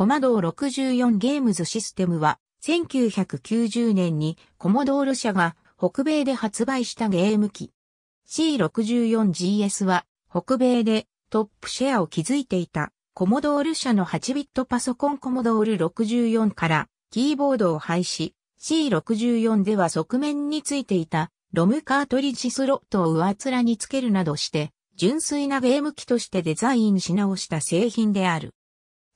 コマドー64ゲームズシステムは、1990年にコモドール社が北米で発売したゲーム機。C64GS は北米でトップシェアを築いていたコモドール社の8ビットパソコンコモドール64からキーボードを廃止 C64 では側面についていたロムカートリッジスロットを上面につけるなどして純粋なゲーム機としてデザインし直した製品である。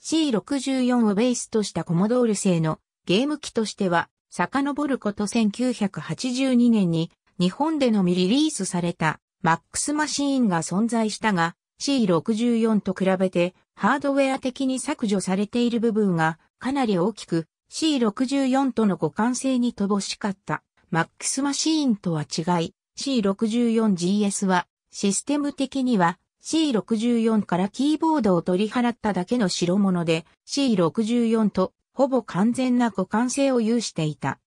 C64 をベースとしたコモドール製のゲーム機としては、遡ること1982年に日本でのみリリースされた MAX マシーンが存在したが、C64 と比べてハードウェア的に削除されている部分がかなり大きく C64 との互換性に乏しかった MAX マシーンとは違い C64GS はシステム的には C64 からキーボードを取り払っただけの代物で C64 とほぼ完全な互換性を有していた。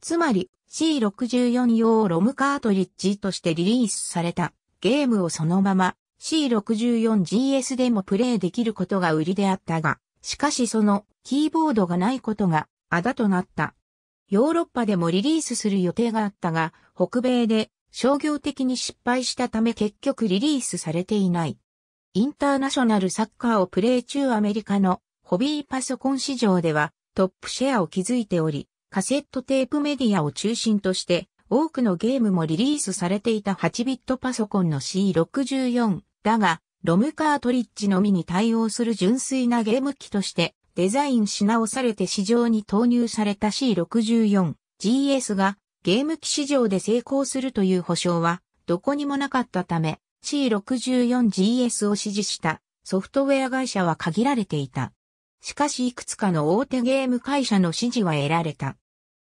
つまり C64 用ロムカートリッジとしてリリースされたゲームをそのまま C64GS でもプレイできることが売りであったが、しかしそのキーボードがないことがあだとなった。ヨーロッパでもリリースする予定があったが、北米で商業的に失敗したため結局リリースされていない。インターナショナルサッカーをプレイ中アメリカのホビーパソコン市場ではトップシェアを築いており、カセットテープメディアを中心として多くのゲームもリリースされていた8ビットパソコンの C64 だが、ロムカートリッジのみに対応する純粋なゲーム機としてデザインし直されて市場に投入された C64GS がゲーム機市場で成功するという保証はどこにもなかったため C64GS を支持したソフトウェア会社は限られていた。しかしいくつかの大手ゲーム会社の支持は得られた。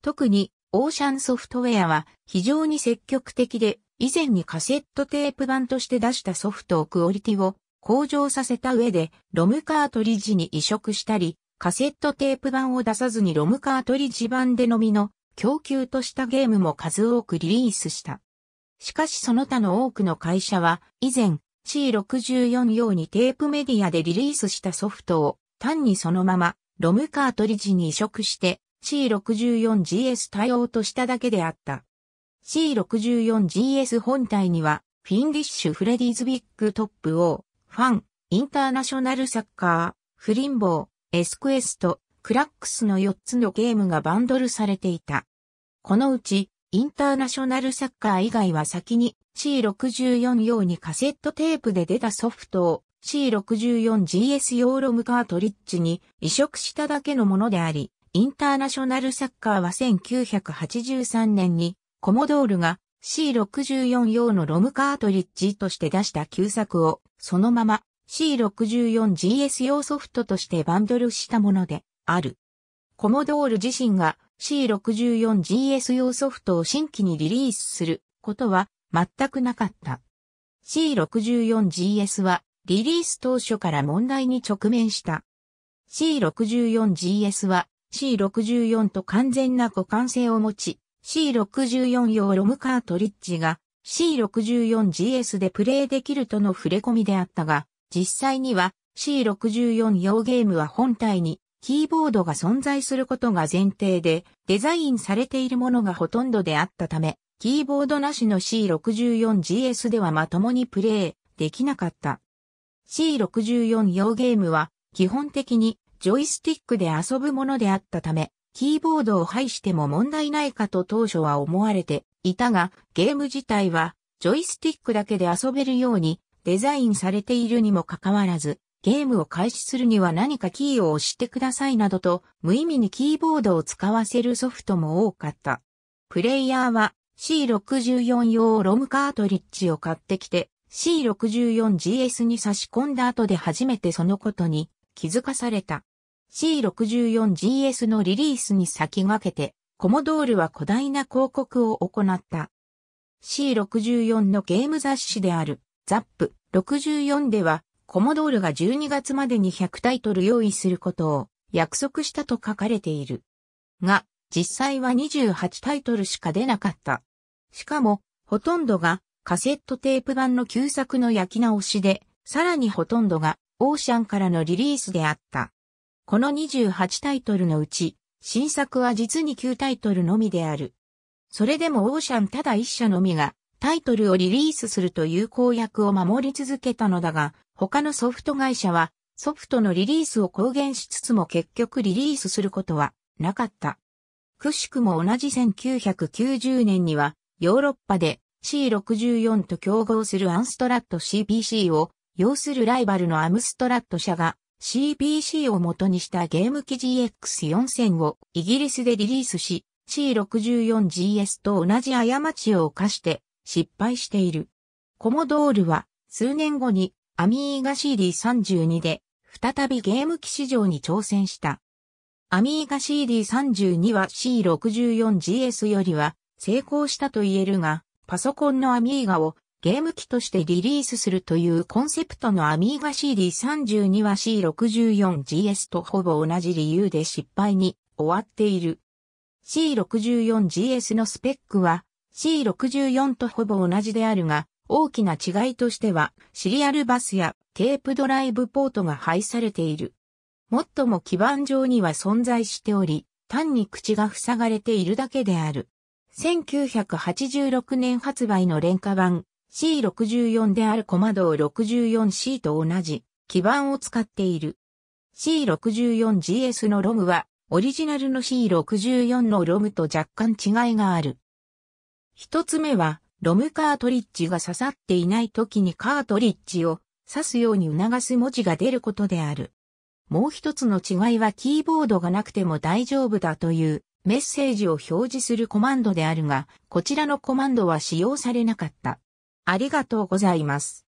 特にオーシャンソフトウェアは非常に積極的で以前にカセットテープ版として出したソフトをクオリティを向上させた上でロムカートリッジに移植したりカセットテープ版を出さずにロムカートリッジ版でのみの供給としたゲームも数多くリリースした。しかしその他の多くの会社は、以前 C64 用にテープメディアでリリースしたソフトを単にそのままロムカートリッジに移植して C64GS 対応としただけであった。C64GS 本体にはフィンディッシュ・フレディズ・ビッグ・トップ・オー、ファン、インターナショナル・サッカー、フリンボー、エスクエスト、クラックスの4つのゲームがバンドルされていた。このうち、インターナショナルサッカー以外は先に C64 用にカセットテープで出たソフトを C64GS 用ロムカートリッジに移植しただけのものであり、インターナショナルサッカーは1983年にコモドールが C64 用のロムカートリッジとして出した旧作をそのまま C64GS 用ソフトとしてバンドルしたものである。コモドール自身が C64GS 用ソフトを新規にリリースすることは全くなかった。C64GS はリリース当初から問題に直面した。C64GS は C64 と完全な互換性を持ち、C64 用ロムカートリッジが C64GS でプレイできるとの触れ込みであったが、実際には C64 用ゲームは本体にキーボードが存在することが前提で、デザインされているものがほとんどであったため、キーボードなしの C64GS ではまともにプレイできなかった。C64 用ゲームは、基本的にジョイスティックで遊ぶものであったため、キーボードを配しても問題ないかと当初は思われていたが、ゲーム自体は、ジョイスティックだけで遊べるようにデザインされているにもかかわらず、ゲームを開始するには何かキーを押してくださいなどと、無意味にキーボードを使わせるソフトも多かった。プレイヤーは C64 用ロムカートリッジを買ってきて、C64GS に差し込んだ後で初めてそのことに気づかされた。C64GS のリリースに先駆けて、コモドールは古代な広告を行った。C64 のゲーム雑誌である、ザップ64では、コモドールが12月までに100タイトル用意することを約束したと書かれている。が、実際は28タイトルしか出なかった。しかも、ほとんどがカセットテープ版の旧作の焼き直しで、さらにほとんどがオーシャンからのリリースであった。この28タイトルのうち、新作は実に9タイトルのみである。それでもオーシャンただ1社のみがタイトルをリリースするという公約を守り続けたのだが、他のソフト会社はソフトのリリースを公言しつつも結局リリースすることはなかった。くしくも同じ1990年にはヨーロッパで C64 と競合するアンストラット CPC を要するライバルのアムストラット社が CPC を元にしたゲーム機 GX4000 をイギリスでリリースし C64GS と同じ過ちを犯して失敗している。コモドールは数年後にアミーガ CD32 で再びゲーム機市場に挑戦した。アミーガ CD32 は C64GS よりは成功したと言えるが、パソコンのアミーガをゲーム機としてリリースするというコンセプトのアミーガ CD32 は C64GS とほぼ同じ理由で失敗に終わっている。C64GS のスペックは C64 とほぼ同じであるが、大きな違いとしては、シリアルバスやテープドライブポートが配されている。もっとも基板上には存在しており、単に口が塞がれているだけである。1986年発売の廉価版 C64 であるコマド 64C と同じ基板を使っている。C64GS のロムはオリジナルの C64 のロムと若干違いがある。一つ目は、ロムカートリッジが刺さっていない時にカートリッジを刺すように促す文字が出ることである。もう一つの違いはキーボードがなくても大丈夫だというメッセージを表示するコマンドであるが、こちらのコマンドは使用されなかった。ありがとうございます。